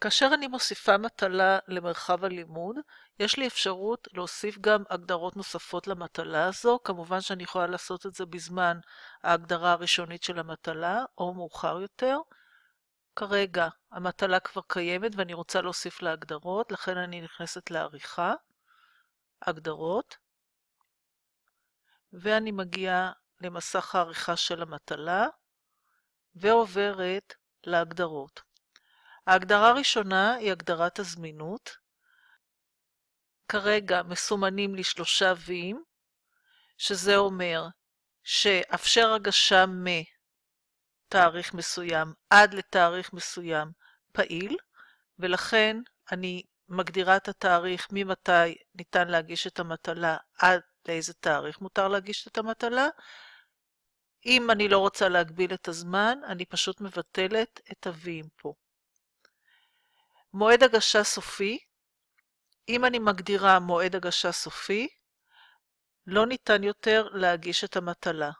כאשר אני מוסיפה מטלה למרחב הלימוד, יש לי אפשרות להוסיף גם הגדרות נוספות למטלה הזו. כמובן שאני יכולה לעשות את זה בזמן ההגדרה הראשונית של המטלה, או מאוחר יותר. כרגע המטלה כבר קיימת ואני רוצה להוסיף לה הגדרות, לכן אני נכנסת לעריכה, הגדרות, ואני מגיעה למסך העריכה של המטלה, ועוברת להגדרות. ההגדרה הראשונה היא הגדרת הזמינות. כרגע מסומנים לי שלושה V'ים, שזה אומר שאפשר הגשה מתאריך מסוים עד לתאריך מסוים פעיל, ולכן אני מגדירה את התאריך ממתי ניתן להגיש את המטלה עד לאיזה תאריך מותר להגיש את המטלה. אם אני לא רוצה להגביל את הזמן, אני פשוט מבטלת את ה פה. מועד הגשה סופי, אם אני מגדירה מועד הגשה סופי, לא ניתן יותר להגיש את המטלה.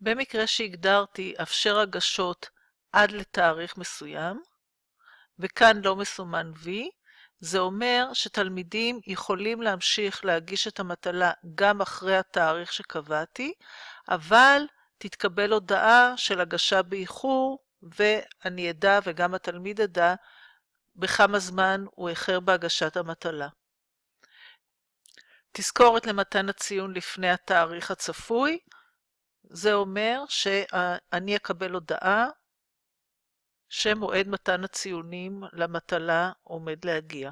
במקרה שהגדרתי אפשר הגשות עד לתאריך מסוים, וכאן לא מסומן V, זה אומר שתלמידים יכולים להמשיך להגיש את המטלה גם אחרי התאריך שקבעתי, אבל תתקבל הודעה של הגשה באיחור, ואני אדע וגם התלמיד ידע בכמה זמן הוא איחר בהגשת המטלה. תזכורת למתן הציון לפני התאריך הצפוי, זה אומר שאני אקבל הודעה שמועד מתן הציונים למטלה עומד להגיע.